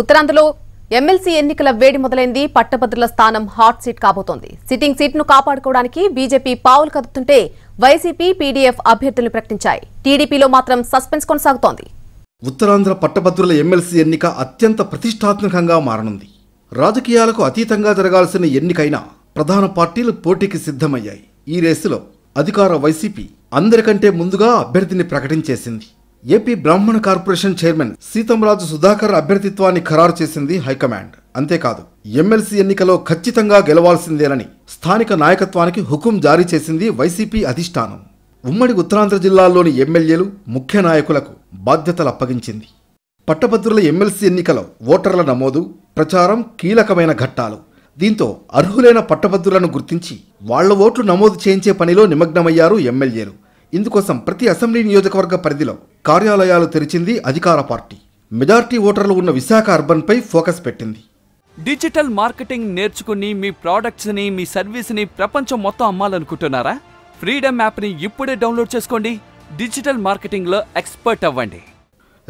ఉత్తరాంధ్రలో ఎమ్మెల్సీ ఎన్నికల వేడి మొదలైంది పట్టభద్రుల స్థానం హాట్ సీట్ కాబోతోంది సిట్టింగ్ సీట్ను కాపాడుకోవడానికి బీజేపీ పావులు కదుపుతుంటే వైసీపీ పీడీఎఫ్ అభ్యర్థులను ప్రకటించాయి టీడీపీలో మాత్రం సస్పెన్స్ కొనసాగుతోంది ఉత్తరాంధ్ర పట్టభద్రుల ఎమ్మెల్సీ ఎన్నిక అత్యంత ప్రతిష్టాత్మకంగా మారనుంది రాజకీయాలకు అతీతంగా జరగాల్సిన ఎన్నికైనా ప్రధాన పార్టీలు పోటీకి సిద్ధమయ్యాయి ఈ రేసులో అధికార వైసీపీ అందరికంటే ముందుగా అభ్యర్థిని ప్రకటించేసింది AP Brahmana corporation chairman Seethamraju Sudhakar అభ్యర్థిత్వాన్ని ఖరారు చేసింది హైకమాండ్ అంతేకాదు ఎమ్మెల్సీ ఎన్నికలో ఖచ్చితంగా గెలవాల్సిందేనని స్థానిక నాయకత్వానికి హుకుం జారీ చేసింది వైసీపీ అధిష్టానం ఉమ్మడి ఉత్తరాంధ్ర జిల్లాల్లోని ఎమ్మెల్యేలు ముఖ్య నాయకులకు బాధ్యతలు అప్పగించింది పట్టభద్రుల ఎమ్మెల్సీ ఎన్నికలో ఓటర్ల నమోదు ప్రచారం కీలకమైన ఘట్టాలు దీంతో అర్హులైన పట్టభద్రులను గుర్తించి వాళ్ల ఓట్లు నమోదు చేయించే పనిలో నిమగ్నమయ్యారు ఎమ్మెల్యేలు ఇందుకోసం ప్రతి అసెంబ్లీ నియోజకవర్గ పరిధిలో కార్యాలయాలు తెరిచింది అధికార పార్టీ మెజార్టీ ఓటర్లు ఉన్న విశాఖ అర్బన్పై ఫోకస్ పెట్టింది డిజిటల్ మార్కెటింగ్ నేర్చుకుని మీ ప్రోడక్ట్స్ని మీ సర్వీస్ని ప్రపంచం మొత్తం అమ్మాలనుకుంటున్నారా ఫ్రీడమ్ యాప్ని ఇప్పుడే డౌన్లోడ్ చేసుకోండి డిజిటల్ మార్కెటింగ్లో ఎక్స్పర్ట్ అవ్వండి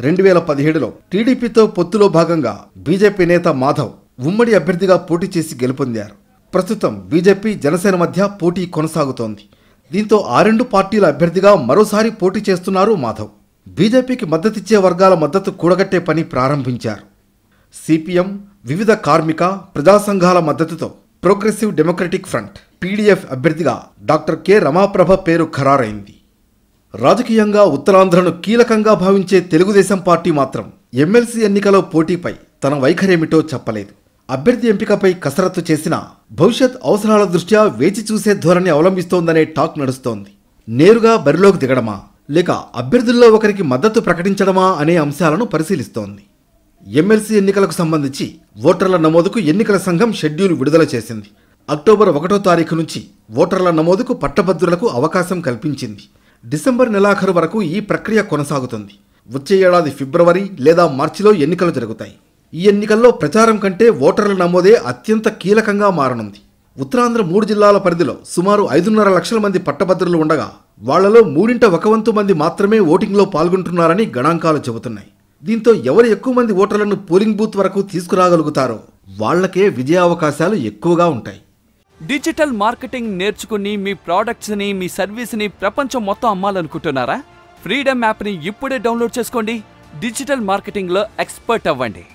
రెండు వేల పదిహేడులో టీడీపీతో పొత్తులో భాగంగా బీజేపీ నేత మాధవ్ ఉమ్మడి అభ్యర్థిగా పోటీ చేసి గెలుపొందారు ప్రస్తుతం బీజేపీ జనసేన మధ్య పోటీ కొనసాగుతోంది దీంతో ఆ రెండు పార్టీల అభ్యర్థిగా మరోసారి పోటీ చేస్తున్నారు మాధవ్ బీజేపీకి మద్దతిచ్చే వర్గాల మద్దతు కూడగట్టే పని ప్రారంభించారు సిపిఎం వివిధ కార్మిక ప్రజా సంఘాల మద్దతుతో ప్రోగ్రెసివ్ డెమోక్రటిక్ ఫ్రంట్ పీడీఎఫ్ అభ్యర్థిగా డాక్టర్ కె రమాప్రభ పేరు ఖరారైంది రాజకీయంగా ఉత్తరాంధ్రను కీలకంగా భావించే తెలుగుదేశం పార్టీ మాత్రం ఎమ్మెల్సీ ఎన్నికలో పోటీపై తన వైఖరేమిటో చెప్పలేదు అభ్యర్థి ఎంపికపై కసరత్తు చేసిన భవిష్యత్ అవసరాల దృష్ట్యా వేచి చూసే ధోరణి అవలంబిస్తోందనే టాక్ నడుస్తోంది నేరుగా బరిలోకి దిగడమా లేక అభ్యర్థుల్లో ఒకరికి మద్దతు ప్రకటించడమా అనే అంశాలను పరిశీలిస్తోంది ఎమ్మెల్సీ ఎన్నికలకు సంబంధించి ఓటర్ల నమోదుకు ఎన్నికల సంఘం షెడ్యూల్ విడుదల చేసింది అక్టోబర్ ఒకటో తారీఖు నుంచి ఓటర్ల నమోదుకు పట్టభద్రులకు అవకాశం కల్పించింది డిసెంబర్ నెలాఖరు వరకు ఈ ప్రక్రియ కొనసాగుతుంది వచ్చే ఏడాది ఫిబ్రవరి లేదా మార్చిలో ఎన్నికలు జరుగుతాయి ఈ ఎన్నికల్లో ప్రచారం కంటే ఓటర్ల నమోదే అత్యంత కీలకంగా మారనుంది ఉత్తరాంధ్ర మూడు జిల్లాల పరిధిలో సుమారు ఐదున్నర లక్షల మంది పట్టభద్రులు ఉండగా వాళ్లలో మూడింట ఒక వంతు మంది మాత్రమే ఓటింగ్లో పాల్గొంటున్నారని గణాంకాలు చెబుతున్నాయి దీంతో ఎవరు ఎక్కువ మంది ఓటర్లను పోలింగ్ బూత్ వరకు తీసుకురాగలుగుతారో వాళ్లకే విజయావకాశాలు ఎక్కువగా ఉంటాయి డిజిటల్ మార్కెటింగ్ నేర్చుకుని మీ ప్రోడక్ట్స్ని మీ సర్వీస్ని ప్రపంచం మొత్తం అమ్మాలనుకుంటున్నారా ఫ్రీడమ్ యాప్ని ఇప్పుడే డౌన్లోడ్ చేసుకోండి డిజిటల్ మార్కెటింగ్లో ఎక్స్పర్ట్ అవ్వండి